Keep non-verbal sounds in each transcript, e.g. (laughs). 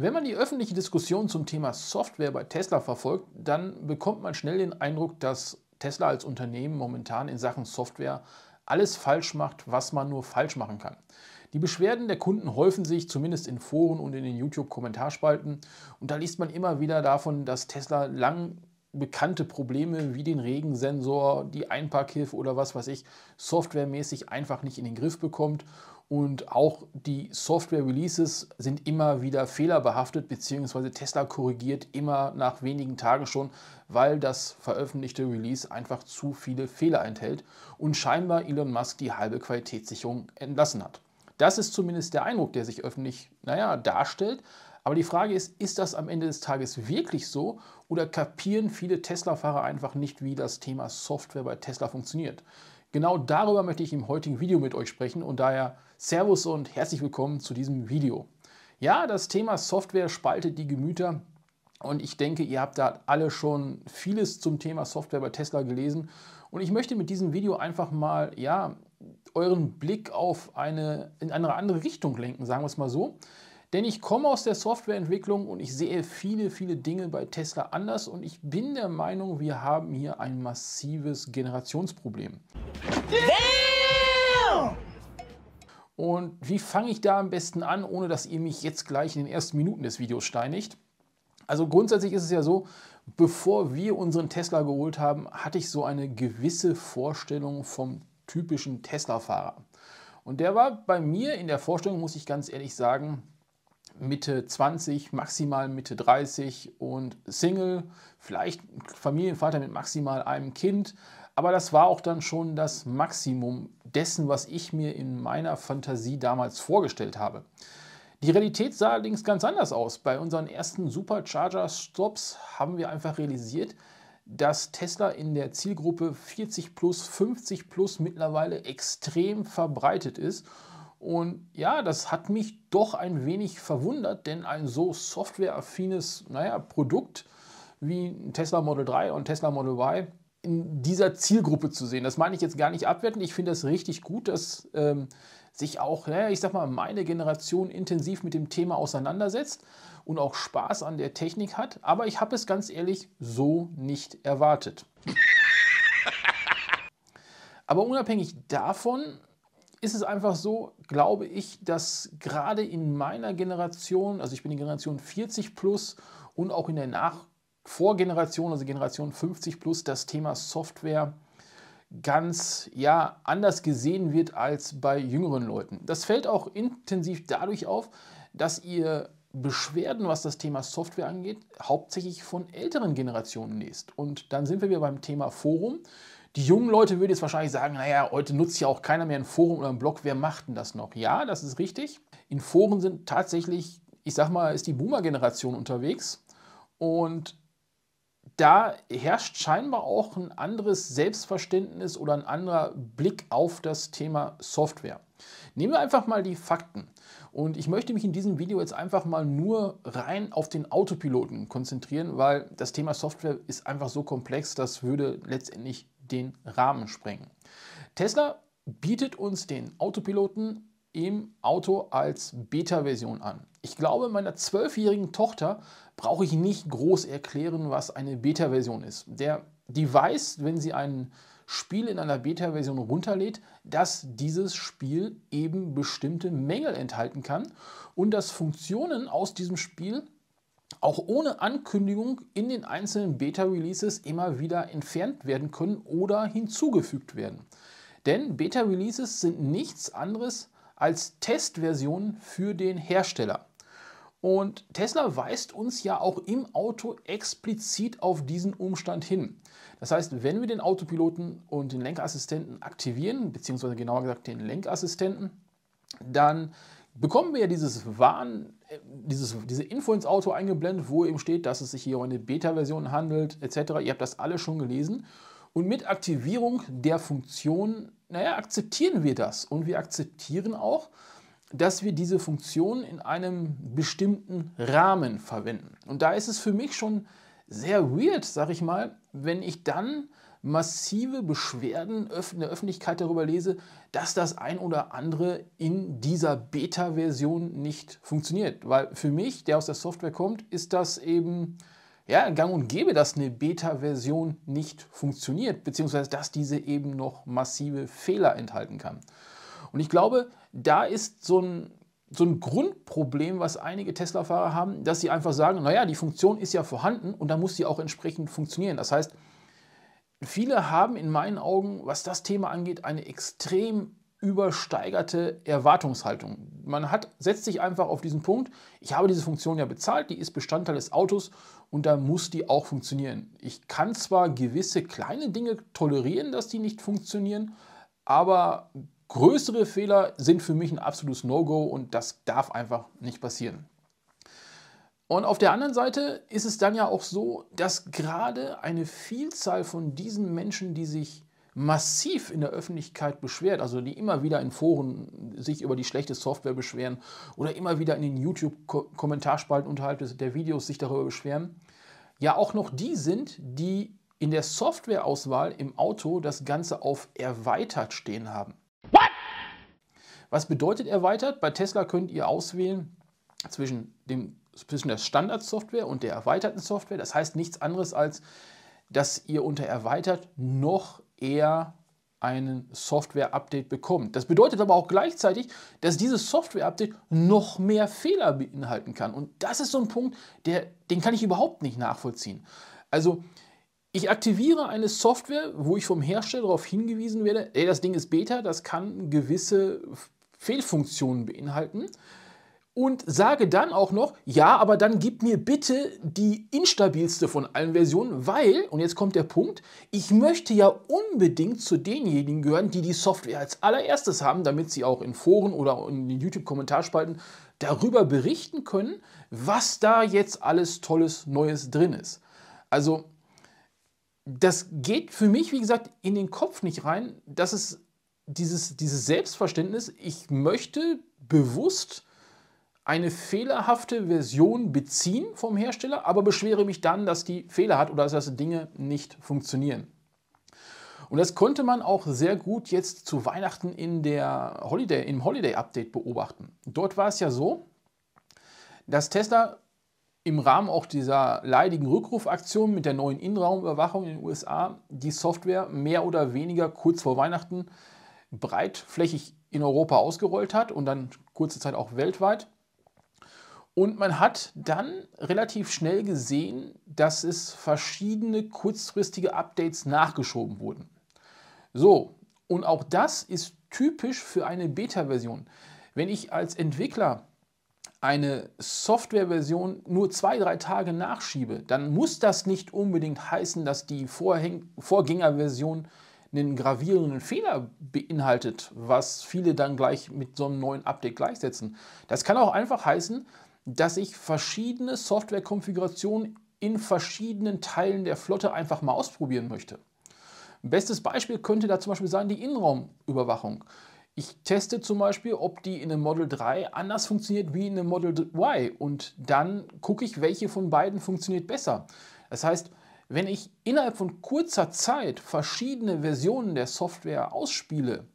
Wenn man die öffentliche Diskussion zum Thema Software bei Tesla verfolgt, dann bekommt man schnell den Eindruck, dass Tesla als Unternehmen momentan in Sachen Software alles falsch macht, was man nur falsch machen kann. Die Beschwerden der Kunden häufen sich, zumindest in Foren und in den YouTube-Kommentarspalten. Und da liest man immer wieder davon, dass Tesla lang bekannte Probleme wie den Regensensor, die Einparkhilfe oder was weiß ich, softwaremäßig einfach nicht in den Griff bekommt. Und auch die Software-Releases sind immer wieder fehlerbehaftet, beziehungsweise Tesla korrigiert immer nach wenigen Tagen schon, weil das veröffentlichte Release einfach zu viele Fehler enthält und scheinbar Elon Musk die halbe Qualitätssicherung entlassen hat. Das ist zumindest der Eindruck, der sich öffentlich, naja, darstellt. Aber die Frage ist, ist das am Ende des Tages wirklich so oder kapieren viele Tesla-Fahrer einfach nicht, wie das Thema Software bei Tesla funktioniert? Genau darüber möchte ich im heutigen Video mit euch sprechen und daher Servus und herzlich willkommen zu diesem Video. Ja, das Thema Software spaltet die Gemüter und ich denke, ihr habt da alle schon vieles zum Thema Software bei Tesla gelesen und ich möchte mit diesem Video einfach mal, ja, euren Blick auf eine, in eine andere Richtung lenken, sagen wir es mal so. Denn ich komme aus der Softwareentwicklung und ich sehe viele, viele Dinge bei Tesla anders und ich bin der Meinung, wir haben hier ein massives Generationsproblem. Damn! Und wie fange ich da am besten an, ohne dass ihr mich jetzt gleich in den ersten Minuten des Videos steinigt? Also grundsätzlich ist es ja so, bevor wir unseren Tesla geholt haben, hatte ich so eine gewisse Vorstellung vom typischen Tesla-Fahrer. Und der war bei mir in der Vorstellung, muss ich ganz ehrlich sagen, Mitte 20, maximal Mitte 30 und Single, vielleicht Familienvater mit maximal einem Kind. Aber das war auch dann schon das Maximum dessen, was ich mir in meiner Fantasie damals vorgestellt habe. Die Realität sah allerdings ganz anders aus. Bei unseren ersten Supercharger-Stops haben wir einfach realisiert, dass Tesla in der Zielgruppe 40 plus, 50 plus mittlerweile extrem verbreitet ist und ja, das hat mich doch ein wenig verwundert, denn ein so softwareaffines naja, Produkt wie Tesla Model 3 und Tesla Model Y in dieser Zielgruppe zu sehen. Das meine ich jetzt gar nicht abwertend. Ich finde das richtig gut, dass ähm, sich auch, naja, ich sag mal, meine Generation intensiv mit dem Thema auseinandersetzt und auch Spaß an der Technik hat. Aber ich habe es ganz ehrlich so nicht erwartet. (laughs) Aber unabhängig davon ist es einfach so, glaube ich, dass gerade in meiner Generation, also ich bin die Generation 40 plus und auch in der Nachvorgeneration, also Generation 50 plus, das Thema Software ganz ja anders gesehen wird als bei jüngeren Leuten. Das fällt auch intensiv dadurch auf, dass ihr Beschwerden, was das Thema Software angeht, hauptsächlich von älteren Generationen lest. Und dann sind wir wieder beim Thema Forum. Die jungen Leute würden jetzt wahrscheinlich sagen, naja, heute nutzt ja auch keiner mehr ein Forum oder einen Blog, wer macht denn das noch? Ja, das ist richtig. In Foren sind tatsächlich, ich sag mal, ist die Boomer-Generation unterwegs und da herrscht scheinbar auch ein anderes Selbstverständnis oder ein anderer Blick auf das Thema Software. Nehmen wir einfach mal die Fakten. Und ich möchte mich in diesem Video jetzt einfach mal nur rein auf den Autopiloten konzentrieren, weil das Thema Software ist einfach so komplex, das würde letztendlich den Rahmen sprengen. Tesla bietet uns den Autopiloten im Auto als Beta-Version an. Ich glaube, meiner zwölfjährigen Tochter brauche ich nicht groß erklären, was eine Beta-Version ist. Der Device, wenn sie ein Spiel in einer Beta-Version runterlädt, dass dieses Spiel eben bestimmte Mängel enthalten kann und dass Funktionen aus diesem Spiel auch ohne Ankündigung in den einzelnen Beta-Releases immer wieder entfernt werden können oder hinzugefügt werden. Denn Beta-Releases sind nichts anderes als Testversionen für den Hersteller. Und Tesla weist uns ja auch im Auto explizit auf diesen Umstand hin. Das heißt, wenn wir den Autopiloten und den Lenkassistenten aktivieren, beziehungsweise genauer gesagt den Lenkassistenten, dann bekommen wir ja dieses Warn, dieses, diese Info ins Auto eingeblendet, wo eben steht, dass es sich hier um eine Beta-Version handelt, etc. Ihr habt das alle schon gelesen. Und mit Aktivierung der Funktion, naja, akzeptieren wir das. Und wir akzeptieren auch, dass wir diese Funktion in einem bestimmten Rahmen verwenden. Und da ist es für mich schon sehr weird, sag ich mal, wenn ich dann massive Beschwerden in der Öffentlichkeit darüber lese, dass das ein oder andere in dieser Beta-Version nicht funktioniert. Weil für mich, der aus der Software kommt, ist das eben ja, gang und gäbe, dass eine Beta-Version nicht funktioniert, beziehungsweise dass diese eben noch massive Fehler enthalten kann. Und ich glaube, da ist so ein so ein Grundproblem, was einige Tesla-Fahrer haben, dass sie einfach sagen, naja, die Funktion ist ja vorhanden und da muss sie auch entsprechend funktionieren. Das heißt, Viele haben in meinen Augen, was das Thema angeht, eine extrem übersteigerte Erwartungshaltung. Man hat, setzt sich einfach auf diesen Punkt, ich habe diese Funktion ja bezahlt, die ist Bestandteil des Autos und da muss die auch funktionieren. Ich kann zwar gewisse kleine Dinge tolerieren, dass die nicht funktionieren, aber größere Fehler sind für mich ein absolutes No-Go und das darf einfach nicht passieren. Und auf der anderen Seite ist es dann ja auch so, dass gerade eine Vielzahl von diesen Menschen, die sich massiv in der Öffentlichkeit beschwert, also die immer wieder in Foren sich über die schlechte Software beschweren oder immer wieder in den YouTube-Kommentarspalten unterhalb der Videos sich darüber beschweren, ja auch noch die sind, die in der Softwareauswahl im Auto das Ganze auf erweitert stehen haben. What? Was bedeutet erweitert? Bei Tesla könnt ihr auswählen zwischen dem zwischen der Standardsoftware und der erweiterten Software. Das heißt nichts anderes als, dass ihr unter erweitert noch eher ein Software-Update bekommt. Das bedeutet aber auch gleichzeitig, dass dieses Software-Update noch mehr Fehler beinhalten kann. Und das ist so ein Punkt, der, den kann ich überhaupt nicht nachvollziehen. Also ich aktiviere eine Software, wo ich vom Hersteller darauf hingewiesen werde, ey, das Ding ist Beta, das kann gewisse Fehlfunktionen beinhalten und sage dann auch noch, ja, aber dann gib mir bitte die instabilste von allen Versionen, weil, und jetzt kommt der Punkt, ich möchte ja unbedingt zu denjenigen gehören, die die Software als allererstes haben, damit sie auch in Foren oder in den YouTube-Kommentarspalten darüber berichten können, was da jetzt alles Tolles Neues drin ist. Also, das geht für mich, wie gesagt, in den Kopf nicht rein, dass es dieses, dieses Selbstverständnis, ich möchte bewusst eine fehlerhafte Version beziehen vom Hersteller, aber beschwere mich dann, dass die Fehler hat oder dass Dinge nicht funktionieren. Und das konnte man auch sehr gut jetzt zu Weihnachten in der Holiday, im Holiday Update beobachten. Dort war es ja so, dass Tesla im Rahmen auch dieser leidigen Rückrufaktion mit der neuen Innenraumüberwachung in den USA die Software mehr oder weniger kurz vor Weihnachten breitflächig in Europa ausgerollt hat und dann kurze Zeit auch weltweit. Und man hat dann relativ schnell gesehen, dass es verschiedene kurzfristige Updates nachgeschoben wurden. So, und auch das ist typisch für eine Beta-Version. Wenn ich als Entwickler eine Software-Version nur zwei, drei Tage nachschiebe, dann muss das nicht unbedingt heißen, dass die Vorgängerversion einen gravierenden Fehler beinhaltet, was viele dann gleich mit so einem neuen Update gleichsetzen. Das kann auch einfach heißen, dass ich verschiedene Softwarekonfigurationen in verschiedenen Teilen der Flotte einfach mal ausprobieren möchte. Bestes Beispiel könnte da zum Beispiel sein die Innenraumüberwachung. Ich teste zum Beispiel, ob die in einem Model 3 anders funktioniert wie in einem Model Y und dann gucke ich, welche von beiden funktioniert besser. Das heißt, wenn ich innerhalb von kurzer Zeit verschiedene Versionen der Software ausspiele,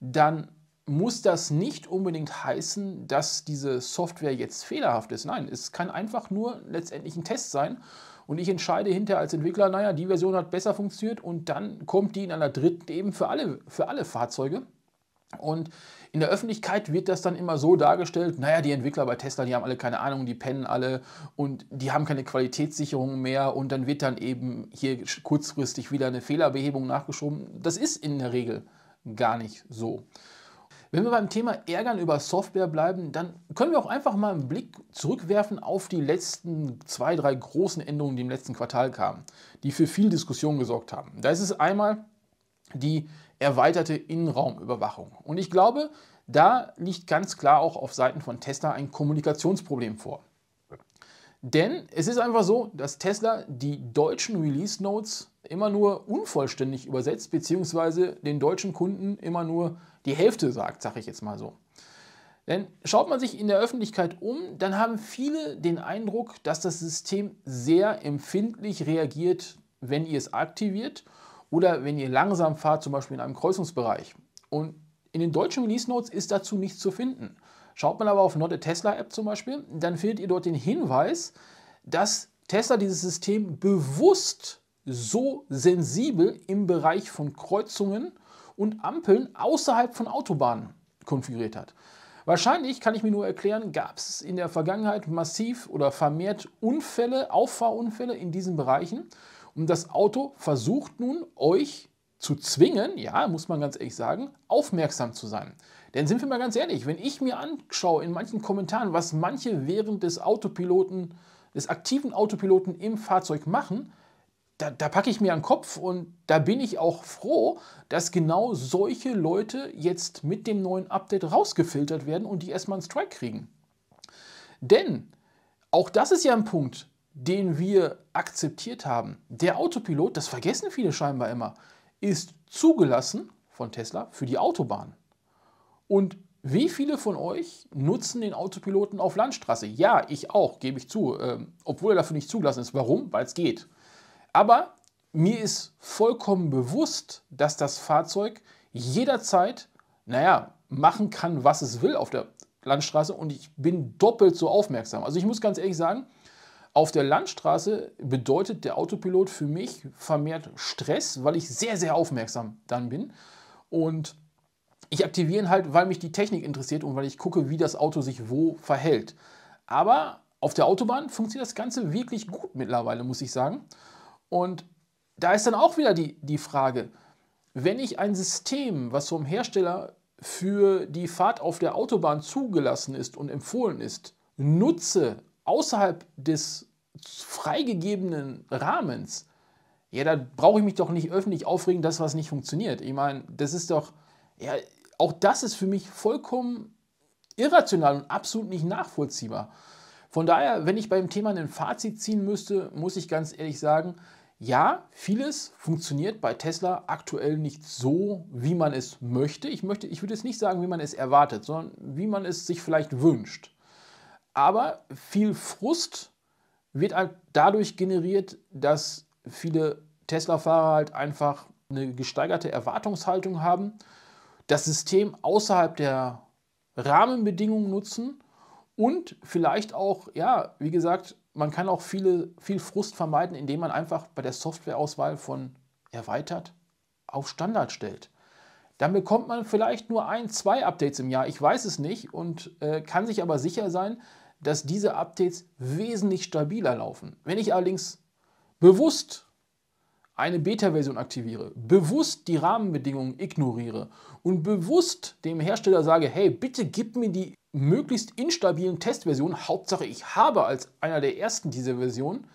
dann muss das nicht unbedingt heißen, dass diese Software jetzt fehlerhaft ist. Nein, es kann einfach nur letztendlich ein Test sein und ich entscheide hinterher als Entwickler, naja, die Version hat besser funktioniert und dann kommt die in einer dritten eben für alle, für alle Fahrzeuge. Und in der Öffentlichkeit wird das dann immer so dargestellt, naja, die Entwickler bei Tesla, die haben alle keine Ahnung, die pennen alle und die haben keine Qualitätssicherung mehr und dann wird dann eben hier kurzfristig wieder eine Fehlerbehebung nachgeschoben. Das ist in der Regel gar nicht so. Wenn wir beim Thema Ärgern über Software bleiben, dann können wir auch einfach mal einen Blick zurückwerfen auf die letzten zwei, drei großen Änderungen, die im letzten Quartal kamen, die für viel Diskussion gesorgt haben. Da ist es einmal die erweiterte Innenraumüberwachung. Und ich glaube, da liegt ganz klar auch auf Seiten von Tesla ein Kommunikationsproblem vor. Denn es ist einfach so, dass Tesla die deutschen Release Notes immer nur unvollständig übersetzt, beziehungsweise den deutschen Kunden immer nur die Hälfte sagt, sage ich jetzt mal so. Denn schaut man sich in der Öffentlichkeit um, dann haben viele den Eindruck, dass das System sehr empfindlich reagiert, wenn ihr es aktiviert oder wenn ihr langsam fahrt, zum Beispiel in einem Kreuzungsbereich. Und in den deutschen Release Notes ist dazu nichts zu finden. Schaut man aber auf Not a Tesla App zum Beispiel, dann findet ihr dort den Hinweis, dass Tesla dieses System bewusst so sensibel im Bereich von Kreuzungen und Ampeln außerhalb von Autobahnen konfiguriert hat. Wahrscheinlich kann ich mir nur erklären, gab es in der Vergangenheit massiv oder vermehrt Unfälle, Auffahrunfälle in diesen Bereichen. Und das Auto versucht nun, euch zu zwingen, ja, muss man ganz ehrlich sagen, aufmerksam zu sein. Denn sind wir mal ganz ehrlich, wenn ich mir anschaue in manchen Kommentaren, was manche während des Autopiloten, des aktiven Autopiloten im Fahrzeug machen, da, da packe ich mir an den Kopf und da bin ich auch froh, dass genau solche Leute jetzt mit dem neuen Update rausgefiltert werden und die erstmal einen Strike kriegen. Denn auch das ist ja ein Punkt, den wir akzeptiert haben. Der Autopilot, das vergessen viele scheinbar immer, ist zugelassen von Tesla für die Autobahn. Und wie viele von euch nutzen den Autopiloten auf Landstraße? Ja, ich auch, gebe ich zu, ähm, obwohl er dafür nicht zugelassen ist. Warum? Weil es geht. Aber mir ist vollkommen bewusst, dass das Fahrzeug jederzeit, naja, machen kann, was es will auf der Landstraße und ich bin doppelt so aufmerksam. Also ich muss ganz ehrlich sagen, auf der Landstraße bedeutet der Autopilot für mich vermehrt Stress, weil ich sehr, sehr aufmerksam dann bin. Und ich aktiviere ihn halt, weil mich die Technik interessiert und weil ich gucke, wie das Auto sich wo verhält. Aber auf der Autobahn funktioniert das Ganze wirklich gut mittlerweile, muss ich sagen. Und da ist dann auch wieder die, die Frage, wenn ich ein System, was vom Hersteller für die Fahrt auf der Autobahn zugelassen ist und empfohlen ist, nutze außerhalb des freigegebenen Rahmens, ja, da brauche ich mich doch nicht öffentlich aufregen, dass was nicht funktioniert. Ich meine, das ist doch, ja, auch das ist für mich vollkommen irrational und absolut nicht nachvollziehbar. Von daher, wenn ich beim Thema ein Fazit ziehen müsste, muss ich ganz ehrlich sagen, ja, vieles funktioniert bei Tesla aktuell nicht so, wie man es möchte. Ich, möchte, ich würde jetzt nicht sagen, wie man es erwartet, sondern wie man es sich vielleicht wünscht. Aber viel Frust wird halt dadurch generiert, dass viele Tesla-Fahrer halt einfach eine gesteigerte Erwartungshaltung haben das System außerhalb der Rahmenbedingungen nutzen und vielleicht auch, ja, wie gesagt, man kann auch viele, viel Frust vermeiden, indem man einfach bei der Softwareauswahl von erweitert auf Standard stellt. Dann bekommt man vielleicht nur ein, zwei Updates im Jahr, ich weiß es nicht, und äh, kann sich aber sicher sein, dass diese Updates wesentlich stabiler laufen. Wenn ich allerdings bewusst eine Beta-Version aktiviere, bewusst die Rahmenbedingungen ignoriere und bewusst dem Hersteller sage, hey, bitte gib mir die möglichst instabilen Testversionen, Hauptsache ich habe als einer der ersten diese Version,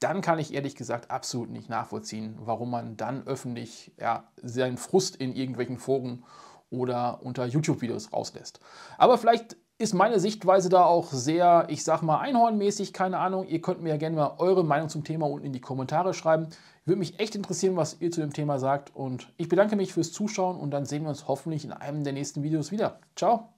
dann kann ich ehrlich gesagt absolut nicht nachvollziehen, warum man dann öffentlich ja, seinen Frust in irgendwelchen Foren oder unter YouTube-Videos rauslässt. Aber vielleicht ist meine Sichtweise da auch sehr, ich sag mal, einhornmäßig, keine Ahnung. Ihr könnt mir ja gerne mal eure Meinung zum Thema unten in die Kommentare schreiben. Würde mich echt interessieren, was ihr zu dem Thema sagt. Und ich bedanke mich fürs Zuschauen und dann sehen wir uns hoffentlich in einem der nächsten Videos wieder. Ciao!